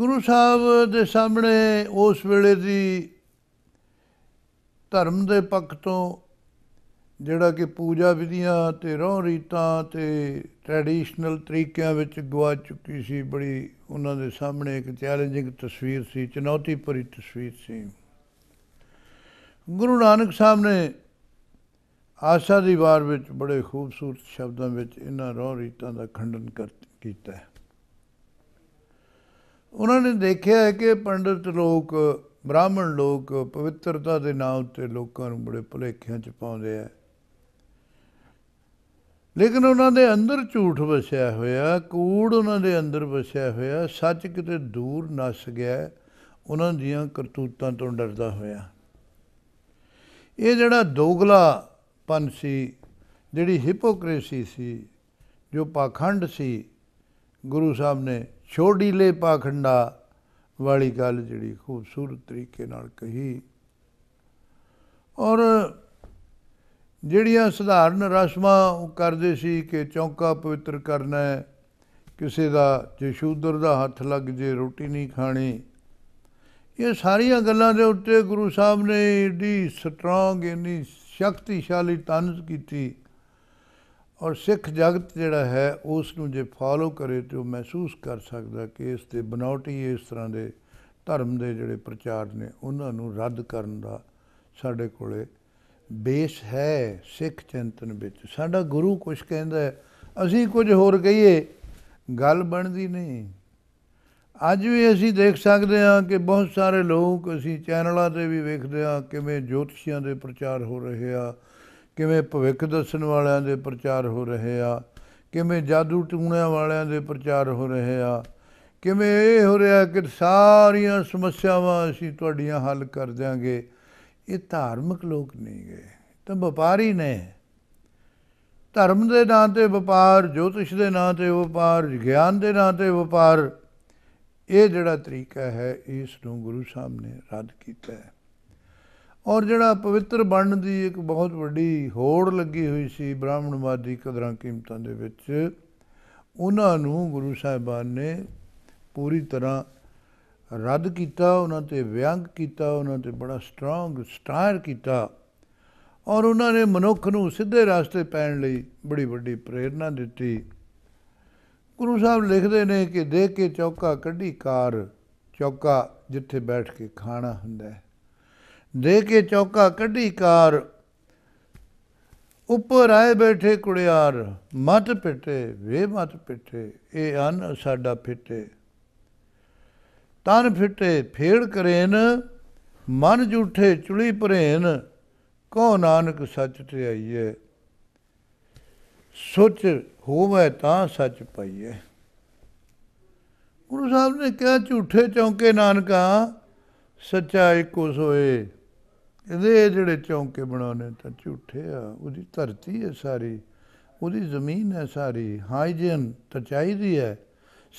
ਗੁਰੂ ਸਾਹਿਬ ਦੇ ਸਾਹਮਣੇ ਉਸ ਵੇਲੇ ਦੀ ਧਰਮ ਦੇ ਪੱਖ ਤੋਂ ਜਿਹੜਾ ਕਿ ਪੂਜਾ ਵਿਧੀਆਂ ਤੇ ਰੋ ਰੀਤਾਂ ਤੇ ਟ੍ਰੈਡੀਸ਼ਨਲ ਤਰੀਕਿਆਂ ਵਿੱਚ ਗਵਾ ਚੁੱਕੀ ਸੀ ਬੜੀ ਉਹਨਾਂ ਦੇ ਸਾਹਮਣੇ ਇੱਕ ਚੈਲੰਜਿੰਗ ਤਸਵੀਰ ਸੀ ਚੁਣੌਤੀ ਭਰੀ ਤਸਵੀਰ ਸੀ ਗੁਰੂ ਨਾਨਕ ਸਾਹਿਬ ਨੇ ਆਸ਼ਾ ਦੀ ਵਾਰ ਵਿੱਚ ਬੜੇ ਖੂਬਸੂਰਤ ਸ਼ਬਦਾਂ ਵਿੱਚ ਇਹਨਾਂ ਰੋ ਰੀਤਾਂ ਦਾ ਖੰਡਨ ਕੀਤਾ ਉਹਨਾਂ ਨੇ ਦੇਖਿਆ ਹੈ ਕਿ ਪੰਡਤ ਲੋਕ ਬ੍ਰਾਹਮਣ ਲੋਕ ਪਵਿੱਤਰਤਾ ਦੇ ਨਾਂ ਉੱਤੇ ਲੋਕਾਂ ਨੂੰ ਬੜੇ ਭੁਲੇਖਿਆਂ 'ਚ ਪਾਉਂਦੇ ਆ ਲੇਕਿਨ ਉਹਨਾਂ ਦੇ ਅੰਦਰ ਝੂਠ ਵਸਿਆ ਹੋਇਆ ਕੂੜ ਉਹਨਾਂ ਦੇ ਅੰਦਰ ਵਸਿਆ ਹੋਇਆ ਸੱਚ ਕਿਤੇ ਦੂਰ ਨਸ ਗਿਆ ਉਹਨਾਂ ਦੀਆਂ ਕਰਤੂਤਾਂ ਤੋਂ ਡਰਦਾ ਹੋਇਆ ਇਹ ਜਿਹੜਾ ਦੋਗਲਾਪਨ ਸੀ ਜਿਹੜੀ ਹਿਪੋਕ੍ਰੇਸੀ ਸੀ ਜੋ ਪਾਖੰਡ ਸੀ ਗੁਰੂ ਸਾਹਿਬ ਨੇ ਛੋੜੀਲੇ ਪਾਖੰਡਾ ਵਾਲੀ ਗੱਲ ਜਿਹੜੀ ਖੂਬਸੂਰਤ ਤਰੀਕੇ ਨਾਲ ਕਹੀ ਔਰ ਜਿਹੜੀਆਂ ਸਧਾਰਨ ਰਸਮਾਂ ਉਹ ਕਰਦੇ ਸੀ ਕਿ ਚੌਂਕਾ ਪਵਿੱਤਰ ਕਰਨਾ ਹੈ ਕਿਸੇ ਦਾ ਜੇ ਸ਼ੂਦਰ ਦਾ ਹੱਥ ਲੱਗ ਜੇ ਰੋਟੀ ਨਹੀਂ ਖਾਣੀ ਇਹ ਸਾਰੀਆਂ ਗੱਲਾਂ ਦੇ ਉੱਤੇ ਗੁਰੂ ਸਾਹਿਬ ਨੇ ਏਡੀ ਸਟਰੋਂਗ ਇੰਨੀ ਸ਼ਕਤੀਸ਼ਾਲੀ ਤਨਜ਼ ਕੀਤੀ ਔਰ ਸਿੱਖ ਜਗਤ ਜਿਹੜਾ ਹੈ ਉਸ ਨੂੰ ਜੇ ਫਾਲੋ ਕਰੇ ਤੇ ਉਹ ਮਹਿਸੂਸ ਕਰ ਸਕਦਾ ਕਿ ਇਸ ਤੇ ਬਨਾਉਟੀ ਇਸ ਤਰ੍ਹਾਂ ਦੇ ਧਰਮ ਦੇ ਜਿਹੜੇ ਪ੍ਰਚਾਰ ਨੇ ਉਹਨਾਂ ਨੂੰ ਰੱਦ ਕਰਨ ਦਾ ਸਾਡੇ ਕੋਲੇ ਬੇਸ ਹੈ ਸਿੱਖ ਚਿੰਤਨ ਵਿੱਚ ਸਾਡਾ ਗੁਰੂ ਕੁਝ ਕਹਿੰਦਾ ਅਸੀਂ ਕੁਝ ਹੋਰ ਕਹੀਏ ਗੱਲ ਬਣਦੀ ਨਹੀਂ ਅੱਜ ਵੀ ਅਸੀਂ ਦੇਖ ਸਕਦੇ ਹਾਂ ਕਿ ਬਹੁਤ ਸਾਰੇ ਲੋਕ ਅਸੀਂ ਚੈਨਲਾਂ ਤੇ ਵੀ ਵੇਖਦੇ ਹਾਂ ਕਿਵੇਂ ਜੋਤਸ਼ੀਆਂ ਦੇ ਪ੍ਰਚਾਰ ਹੋ ਰਹੇ ਆ ਕਿਵੇਂ ਭਵਿੱਖ ਦੱਸਣ ਵਾਲਿਆਂ ਦੇ ਪ੍ਰਚਾਰ ਹੋ ਰਹੇ ਆ ਕਿਵੇਂ ਜਾਦੂ ਟੂਣਿਆਂ ਵਾਲਿਆਂ ਦੇ ਪ੍ਰਚਾਰ ਹੋ ਰਹੇ ਆ ਕਿਵੇਂ ਇਹ ਹੋ ਰਿਹਾ ਕਿ ਸਾਰੀਆਂ ਸਮੱਸਿਆਵਾਂ ਅਸੀਂ ਤੁਹਾਡੀਆਂ ਹੱਲ ਕਰ ਦਿਆਂਗੇ ਇਹ ਧਾਰਮਿਕ ਲੋਕ ਨਹੀਂ ਗਏ ਤਾਂ ਵਪਾਰੀ ਨੇ ਧਰਮ ਦੇ ਨਾਂ ਤੇ ਵਪਾਰ ਜੋਤਿਸ਼ ਦੇ ਨਾਂ ਤੇ ਵਪਾਰ ਗਿਆਨ ਦੇ ਨਾਂ ਤੇ ਵਪਾਰ ਇਹ ਜਿਹੜਾ ਤਰੀਕਾ ਹੈ ਇਸ ਨੂੰ ਗੁਰੂ ਸਾਹਿਬ ਨੇ ਰੱਦ ਕੀਤਾ ਹੈ ਔਰ ਜਿਹੜਾ ਪਵਿੱਤਰ ਬਣਨ ਦੀ ਇੱਕ ਬਹੁਤ ਵੱਡੀ ਹੋੜ ਲੱਗੀ ਹੋਈ ਸੀ ਬ੍ਰਾਹਮਣਵਾਦੀ ਕਦਰਾਂ ਕੀਮਤਾਂ ਦੇ ਵਿੱਚ ਉਹਨਾਂ ਨੂੰ ਗੁਰੂ ਸਾਹਿਬਾਨ ਨੇ ਪੂਰੀ ਤਰ੍ਹਾਂ ਰੱਦ ਕੀਤਾ ਉਹਨਾਂ ਤੇ ਵਿਅੰਗ ਕੀਤਾ ਉਹਨਾਂ ਤੇ ਬੜਾ ਸਟਰੋਂਗ ਸਟਾਰ ਕੀਤਾ ਔਰ ਉਹਨਾਂ ਨੇ ਮਨੁੱਖ ਨੂੰ ਸਿੱਧੇ ਰਸਤੇ ਪੈਣ ਲਈ ਬੜੀ ਵੱਡੀ ਪ੍ਰੇਰਣਾ ਦਿੱਤੀ ਗੁਰੂ ਸਾਹਿਬ ਲਿਖਦੇ ਨੇ ਕਿ ਦੇਖ ਕੇ ਚੌਕਾ ਕੱਢੀ ਕਾਰ ਚੌਕਾ ਜਿੱਥੇ ਬੈਠ ਕੇ ਖਾਣਾ ਹੁੰਦਾ ਹੈ ਦੇ ਕੇ ਚੌਕਾ ਕੱਢੀ ਕਾਰ ਉੱਪਰ ਆਏ ਬੈਠੇ ਕੁੜਿਆਰ ਮਤ ਪਿੱਟੇ ਵੇ ਮਤ ਪਿੱਟੇ ਇਹ ਅਨ ਸਾਡਾ ਫਿੱਟੇ ਤਨ ਫਿੱਟੇ ਫੇੜ ਕਰੇਨ ਮਨ ਝੂਠੇ ਚੁਲੀ ਭਰੇਨ ਕੋ ਨਾਨਕ ਸੱਚ ਆਈਏ ਸੋਚ ਹੋਵੇ ਤਾਂ ਸੱਚ ਪਾਈਏ ਗੁਰੂ ਸਾਹਿਬ ਨੇ ਕਿਹਾ ਝੂਠੇ ਚੌਂਕੇ ਨਾਨਕਾ ਸੱਚਾ ਇੱਕੋ ਸੋਏ ਇਹਦੇ ਜਿਹੜੇ ਚੌਂਕੇ ਬਣਾਉਣੇ ਤਾਂ ਝੂਠੇ ਆ ਉਹਦੀ ਧਰਤੀ ਹੈ ਸਾਰੀ ਉਹਦੀ ਜ਼ਮੀਨ ਹੈ ਸਾਰੀ ਹਾਈਜਨ ਤਾਂ ਚਾਹੀਦੀ ਹੈ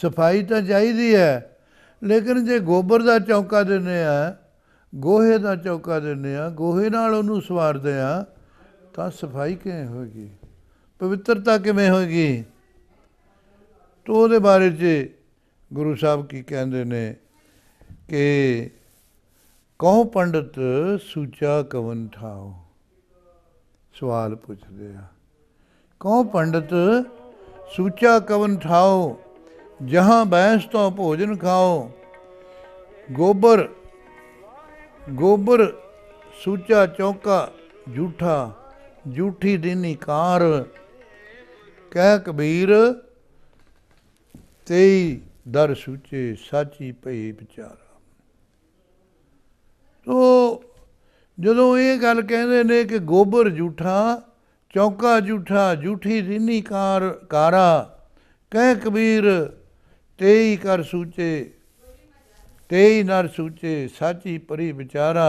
ਸਫਾਈ ਤਾਂ ਚਾਹੀਦੀ ਹੈ ਲੇਕਿਨ ਜੇ ਗੋਬਰ ਦਾ ਚੌਂਕਾ ਦਿੰਨੇ ਆ ਗੋਹੇ ਦਾ ਚੌਕਾ ਦਿੰਨੇ ਆ ਗੋਹੇ ਨਾਲ ਉਹਨੂੰ ਸਵਾਰਦੇ ਆ ਤਾਂ ਸਫਾਈ ਕਿਵੇਂ ਹੋਏਗੀ ਪਵਿੱਤਰਤਾ ਕਿਵੇਂ ਹੋਏਗੀ ਤੋਂ ਦੇ ਬਾਰੇ 'ਚ ਗੁਰੂ ਸਾਹਿਬ ਕੀ ਕਹਿੰਦੇ ਨੇ ਕਿ ਕਹੋ ਪੰਡਤ ਸੂਚਾ ਕਵਨ ਥਾਉ ਸਵਾਲ ਪੁੱਛਦੇ ਆ ਕਹੋ ਪੰਡਤ ਸੂਚਾ ਕਵਨ ਥਾਉ ਜਹਾਂ ਬੈਸ ਤੋਂ ਭੋਜਨ ਖਾਓ ਗੋਬਰ ਗੋਬਰ ਸੂਚਾ ਚੌਕਾ ਝੂਠਾ ਝੂਠੀ ਦੀਨੀ ਕਾਰ ਕਹਿ ਕਬੀਰ ਤੇਈ ਦਰ ਸੂਚੇ ਸਾਚੀ ਪਈ ਵਿਚਾਰ ਜਦੋਂ ਇਹ ਗੱਲ ਕਹਿੰਦੇ ਨੇ ਕਿ ਗੋਬਰ ਝੂਠਾ ਚੌਕਾ ਝੂਠਾ ਝੂਠੀ ਰਿਨੀ ਕਾਰ ਕਾਰਾ ਕਹਿ ਕਬੀਰ ਤੇਈ ਕਰ ਸੂਚੇ ਤੇਈ ਨਰ ਸੂਚੇ ਸਾਚੀ ਪਰੀ ਵਿਚਾਰਾ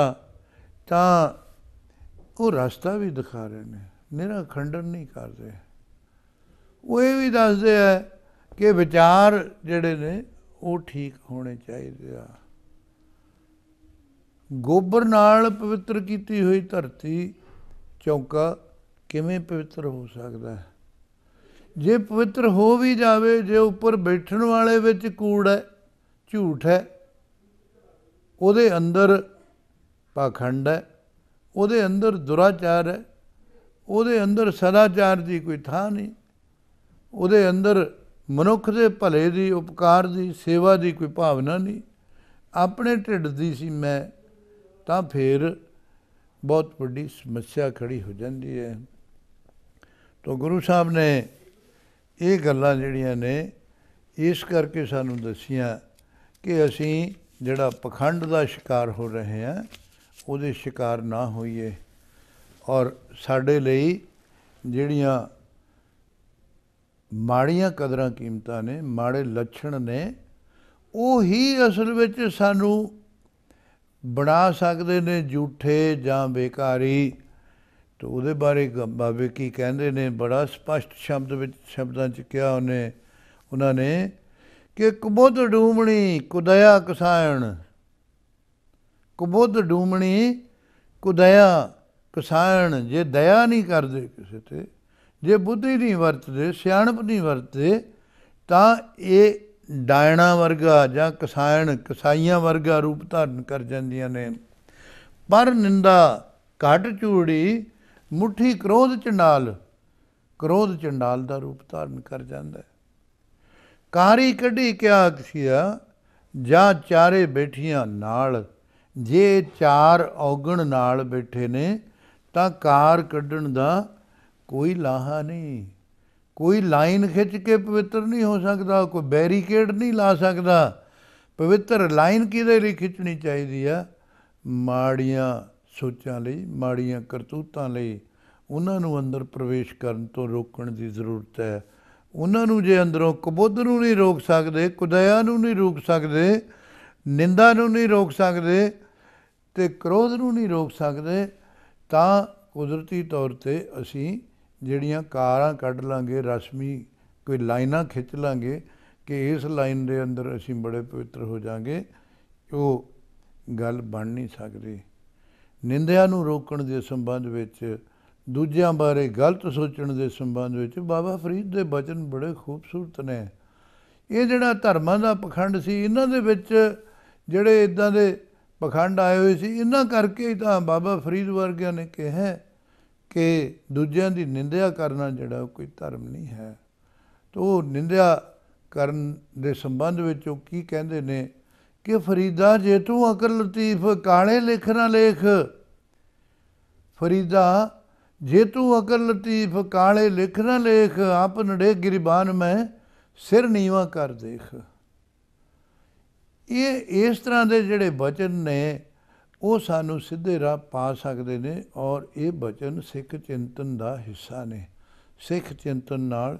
ਤਾਂ ਉਹ ਰਸਤਾ ਵੀ ਦਿਖਾ ਰਹੇ ਨੇ ਮੇਰਾ ਖੰਡਨ ਨਹੀਂ ਕਰਦੇ ਉਹ ਇਹ ਵੀ ਦੱਸਦੇ ਆ ਕਿ ਵਿਚਾਰ ਜਿਹੜੇ ਨੇ ਉਹ ਠੀਕ ਹੋਣੇ ਚਾਹੀਦੇ ਆ ਗੋਬਰ ਨਾਲ ਪਵਿੱਤਰ ਕੀਤੀ ਹੋਈ ਧਰਤੀ ਚੌਂਕਾ ਕਿਵੇਂ ਪਵਿੱਤਰ ਹੋ ਸਕਦਾ ਹੈ ਜੇ ਪਵਿੱਤਰ ਹੋ ਵੀ ਜਾਵੇ ਜੇ ਉੱਪਰ ਬੈਠਣ ਵਾਲੇ ਵਿੱਚ ਕੂੜ ਹੈ ਝੂਠ ਹੈ ਉਹਦੇ ਅੰਦਰ ਪਾਖੰਡ ਹੈ ਉਹਦੇ ਅੰਦਰ ਦੁਰਾਚਾਰ ਹੈ ਉਹਦੇ ਅੰਦਰ ਸਦਾਚਾਰ ਦੀ ਕੋਈ ਥਾਂ ਨਹੀਂ ਉਹਦੇ ਅੰਦਰ ਮਨੁੱਖ ਦੇ ਭਲੇ ਦੀ ਉਪਕਾਰ ਦੀ ਸੇਵਾ ਦੀ ਕੋਈ ਭਾਵਨਾ ਨਹੀਂ ਆਪਣੇ ਢਿੱਡ ਦੀ ਸੀ ਮੈਂ ਤਾਂ ਫਿਰ ਬਹੁਤ ਵੱਡੀ ਸਮੱਸਿਆ ਖੜੀ ਹੋ ਜਾਂਦੀ ਹੈ ਤਾਂ ਗੁਰੂ ਸਾਹਿਬ ਨੇ ਇਹ ਗੱਲਾਂ ਜਿਹੜੀਆਂ ਨੇ ਇਸ ਕਰਕੇ ਸਾਨੂੰ ਦੱਸੀਆਂ ਕਿ ਅਸੀਂ ਜਿਹੜਾ ਪਖੰਡ ਦਾ ਸ਼ਿਕਾਰ ਹੋ ਰਹੇ ਹਾਂ ਉਹਦੇ ਸ਼ਿਕਾਰ ਨਾ ਹੋਈਏ ਔਰ ਸਾਡੇ ਲਈ ਜਿਹੜੀਆਂ ਮਾੜੀਆਂ ਕਦਰਾਂ ਕੀਮਤਾਂ ਨੇ ਮਾੜੇ ਲੱਛਣ ਨੇ ਉਹ ਹੀ ਅਸਲ ਵਿੱਚ ਸਾਨੂੰ ਬਣਾ ਸਕਦੇ ਨੇ ਝੂਠੇ ਜਾਂ ਬੇਕਾਰੀ ਤੇ ਉਹਦੇ ਬਾਰੇ ਬਾਬੇ ਕੀ ਕਹਿੰਦੇ ਨੇ ਬੜਾ ਸਪਸ਼ਟ ਸ਼ਬਦ ਵਿੱਚ ਸ਼ਬਦਾਂ 'ਚ ਕਿਹਾ ਉਹਨੇ ਉਹਨਾਂ ਨੇ ਕਿ ਕਬੁੱਧ ਡੂਮਣੀ ਕੁਦਇਆ ਕਸਾਇਣ ਕਬੁੱਧ ਡੂਮਣੀ ਕੁਦਇਆ ਕਸਾਇਣ ਜੇ ਦਇਆ ਨਹੀਂ ਕਰਦੇ ਕਿਸੇ ਤੇ ਜੇ ਬੁੱਧੀ ਨਹੀਂ ਵਰਤਦੇ ਸਿਆਣਪ ਨਹੀਂ ਵਰਤਦੇ ਤਾਂ ਇਹ ਡਾਇਣਾ ਵਰਗਾ ਜਾਂ ਕਸਾਇਣ ਕਿਸਾਈਆਂ ਵਰਗਾ ਰੂਪ ਧਾਰਨ ਕਰ ਜਾਂਦੀਆਂ ਨੇ ਪਰ ਨਿੰਦਾ ਘਟ ਚੂੜੀ ਮੁਠੀ ਕ੍ਰੋਧ ਚੰਡਾਲ ਕ੍ਰੋਧ ਚੰਡਾਲ ਦਾ ਰੂਪ ਧਾਰਨ ਕਰ ਜਾਂਦਾ ਕਾਰੀ ਕੱਢੀ ਕਿਆ ਅਕਸੀਆ ਜਾਂ ਚਾਰੇ ਬੈਠੀਆਂ ਨਾਲ ਜੇ ਚਾਰ ਔਗਣ ਨਾਲ ਬੈਠੇ ਨੇ ਤਾਂ ਕਾਰ ਕੱਢਣ ਦਾ ਕੋਈ ਲਾਹਾ ਨਹੀਂ ਕੋਈ ਲਾਈਨ ਖਿੱਚ ਕੇ ਪਵਿੱਤਰ ਨਹੀਂ ਹੋ ਸਕਦਾ ਕੋਈ ਬੈਰੀਕੇਡ ਨਹੀਂ ਲਾ ਸਕਦਾ ਪਵਿੱਤਰ ਲਾਈਨ ਕਿਹਦੇ ਲਈ ਖਿੱਚਣੀ ਚਾਹੀਦੀ ਆ ਮਾੜੀਆਂ ਸੋਚਾਂ ਲਈ ਮਾੜੀਆਂ ਕਰਤੂਤਾਂ ਲਈ ਉਹਨਾਂ ਨੂੰ ਅੰਦਰ ਪ੍ਰਵੇਸ਼ ਕਰਨ ਤੋਂ ਰੋਕਣ ਦੀ ਜ਼ਰੂਰਤ ਹੈ ਉਹਨਾਂ ਨੂੰ ਜੇ ਅੰਦਰੋਂ ਕਬੁੱਧ ਨੂੰ ਨਹੀਂ ਰੋਕ ਸਕਦੇ ਕੁਦਇਆ ਨੂੰ ਨਹੀਂ ਰੋਕ ਸਕਦੇ ਨਿੰਦਾ ਨੂੰ ਨਹੀਂ ਰੋਕ ਸਕਦੇ ਤੇ ਕ੍ਰੋਧ ਨੂੰ ਨਹੀਂ ਰੋਕ ਸਕਦੇ ਤਾਂ ਕੁਦਰਤੀ ਤੌਰ ਤੇ ਅਸੀਂ ਜਿਹੜੀਆਂ ਕਾਰਾਂ ਕੱਢ ਲਾਂਗੇ ਰਸਮੀ ਕੋਈ ਲਾਈਨਾਂ ਖਿੱਚ ਲਾਂਗੇ ਕਿ ਇਸ ਲਾਈਨ ਦੇ ਅੰਦਰ ਅਸੀਂ ਬੜੇ ਪਵਿੱਤਰ ਹੋ ਜਾਾਂਗੇ ਉਹ ਗੱਲ ਬਣ ਨਹੀਂ ਸਕਦੀ ਨਿੰਦਿਆ ਨੂੰ ਰੋਕਣ ਦੇ ਸੰਬੰਧ ਵਿੱਚ ਦੂਜਿਆਂ ਬਾਰੇ ਗਲਤ ਸੋਚਣ ਦੇ ਸੰਬੰਧ ਵਿੱਚ ਬਾਬਾ ਫਰੀਦ ਦੇ ਬਚਨ ਬੜੇ ਖੂਬਸੂਰਤ ਨੇ ਇਹ ਜਿਹੜਾ ਧਰਮਾਂ ਦਾ ਪਖੰਡ ਸੀ ਇਹਨਾਂ ਦੇ ਵਿੱਚ ਜਿਹੜੇ ਇਦਾਂ ਦੇ ਪਖੰਡ ਆਏ ਹੋਏ ਸੀ ਇਹਨਾਂ ਕਰਕੇ ਹੀ ਤਾਂ ਬਾਬਾ ਫਰੀਦ ਵਰਗਿਆਂ ਨੇ ਕਿਹਾ ਕਿ ਦੂਜਿਆਂ ਦੀ ਨਿੰਦਿਆ ਕਰਨਾ ਜਿਹੜਾ ਕੋਈ ਧਰਮ ਨਹੀਂ ਹੈ ਤੋ ਨਿੰਦਿਆ ਕਰਨ ਦੇ ਸੰਬੰਧ ਵਿੱਚ ਉਹ ਕੀ ਕਹਿੰਦੇ ਨੇ ਕਿ ਫਰੀਦਾ ਜੇ ਤੂੰ ਅਕਲ ਲਤੀਫ ਕਾਣੇ ਲਿਖਣਾ ਲੇਖ ਫਰੀਦਾ ਜੇ ਤੂੰ ਅਕਲ ਲਤੀਫ ਕਾਲੇ ਲਿਖਣਾ ਲੇਖ ਆਪ ਨੜੇ ਗਿਰਬਾਨ ਮੈਂ ਸਿਰ ਨੀਵਾ ਕਰ ਦੇਖ ਇਹ ਇਸ ਤਰ੍ਹਾਂ ਦੇ ਜਿਹੜੇ ਬਚਨ ਨੇ ਉਹ ਸਾਨੂੰ ਸਿੱਧੇ ਰਾਹ ਪਾ ਸਕਦੇ ਨੇ ਔਰ ਇਹ ਬਚਨ ਸਿੱਖ ਚਿੰਤਨ ਦਾ ਹਿੱਸਾ ਨੇ ਸਿੱਖ ਚਿੰਤਨ ਨਾਲ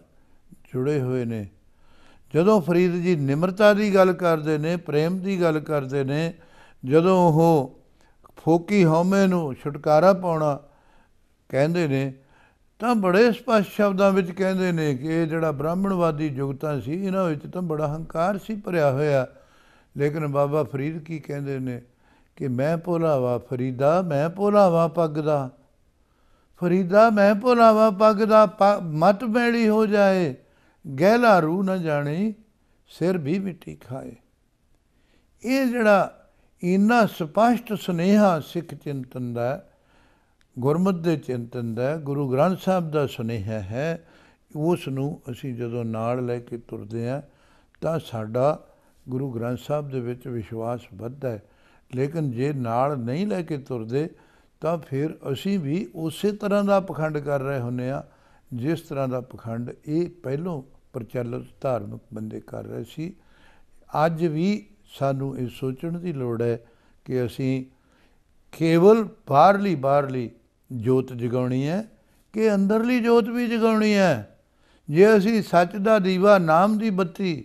ਜੁੜੇ ਹੋਏ ਨੇ ਜਦੋਂ ਫਰੀਦ ਜੀ ਨਿਮਰਤਾ ਦੀ ਗੱਲ ਕਰਦੇ ਨੇ ਪ੍ਰੇਮ ਦੀ ਗੱਲ ਕਰਦੇ ਨੇ ਜਦੋਂ ਉਹ ਫੋਕੀ ਹਉਮੈ ਨੂੰ ਛੁਟਕਾਰਾ ਪਾਉਣਾ ਕਹਿੰਦੇ ਨੇ ਤਾਂ ਬੜੇ ਸਪਸ਼ਟ ਸ਼ਬਦਾਂ ਵਿੱਚ ਕਹਿੰਦੇ ਨੇ ਕਿ ਇਹ ਜਿਹੜਾ ਬ੍ਰਾਹਮਣਵਾਦੀ ਜੁਗਤਾਂ ਸੀ ਇਹਨਾਂ ਵਿੱਚ ਤਾਂ ਬੜਾ ਹੰਕਾਰ ਸੀ ਭਰਿਆ ਹੋਇਆ ਲੇਕਿਨ ਬਾਬਾ ਫਰੀਦ ਕੀ ਕਹਿੰਦੇ ਨੇ ਕਿ ਮੈਂ ਭੁਲਾਵਾ ਫਰੀਦਾ ਮੈਂ ਭੁਲਾਵਾ ਪੱਗ ਦਾ ਫਰੀਦਾ ਮੈਂ ਭੁਲਾਵਾ ਪੱਗ ਦਾ ਮਤ ਮੈਲੀ ਹੋ ਜਾਏ ਗਹਿਲਾ ਰੂ ਨਾ ਜਾਣੀ ਸਿਰ ਵੀ ਮਿੱਟੀ ਖਾਏ ਇਹ ਜਿਹੜਾ ਇੰਨਾ ਸਪਸ਼ਟ ਸੁਨੇਹਾ ਸਿੱਖ ਚਿੰਤਨ ਦਾ ਗੁਰਮਤਿ ਦੇ ਚਿੰਤਨ ਦਾ ਗੁਰੂ ਗ੍ਰੰਥ ਸਾਹਿਬ ਦਾ ਸੁਨੇਹਾ ਹੈ ਉਸ ਨੂੰ ਅਸੀਂ ਜਦੋਂ ਨਾਲ ਲੈ ਕੇ ਤੁਰਦੇ ਆ ਤਾਂ ਸਾਡਾ ਗੁਰੂ ਗ੍ਰੰਥ ਸਾਹਿਬ ਦੇ ਵਿੱਚ ਵਿਸ਼ਵਾਸ ਵੱਧਦਾ ਹੈ ਲੇਕਿਨ ਜੇ ਨਾਲ ਨਹੀਂ ਲੈ ਕੇ ਤੁਰਦੇ ਤਾਂ ਫਿਰ ਅਸੀਂ ਵੀ ਉਸੇ ਤਰ੍ਹਾਂ ਦਾ ਪਖੰਡ ਕਰ ਰਹੇ ਹੁੰਨੇ ਆ ਜਿਸ ਤਰ੍ਹਾਂ ਦਾ ਪਖੰਡ ਇਹ ਪਹਿਲੋਂ ਪ੍ਰਚਲਿਤ ਧਾਰਮਿਕ ਬੰਦੇ ਕਰ ਰਹੇ ਸੀ ਅੱਜ ਵੀ ਸਾਨੂੰ ਇਹ ਸੋਚਣ ਦੀ ਲੋੜ ਹੈ ਕਿ ਅਸੀਂ ਕੇਵਲ ਬਾਹਰਲੀ ਬਾਹਰਲੀ ਜੋਤ ਜਗਾਉਣੀ ਹੈ ਕਿ ਅੰਦਰਲੀ ਜੋਤ ਵੀ ਜਗਾਉਣੀ ਹੈ ਜੇ ਅਸੀਂ ਸੱਚ ਦਾ ਦੀਵਾ ਨਾਮ ਦੀ ਬੱਤੀ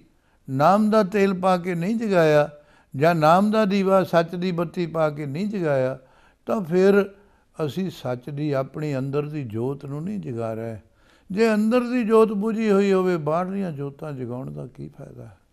ਨਾਮ ਦਾ ਤੇਲ ਪਾ ਕੇ ਨਹੀਂ ਜਗਾਇਆ ਜਾਂ ਨਾਮ ਦਾ ਦੀਵਾ ਸੱਚ ਦੀ ਬੱਤੀ ਪਾ ਕੇ ਨਹੀਂ ਜਗਾਇਆ ਤਾਂ ਫਿਰ ਅਸੀਂ ਸੱਚ ਦੀ ਆਪਣੀ ਅੰਦਰ ਦੀ ਜੋਤ ਨੂੰ ਨਹੀਂ ਜਗਾ ਰਹੇ ਜੇ ਅੰਦਰ ਦੀ ਜੋਤ ਬੁਝੀ ਹੋਈ ਹੋਵੇ ਬਾਹਰ ਦੀਆਂ ਜੋਤਾਂ ਜਗਾਉਣ ਦਾ ਕੀ ਫਾਇਦਾ ਹੈ